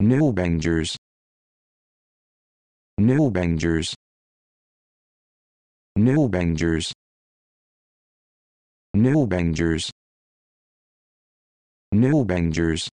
New Bangers. New Bangers. New Bangers. New Bangers. New Bangers.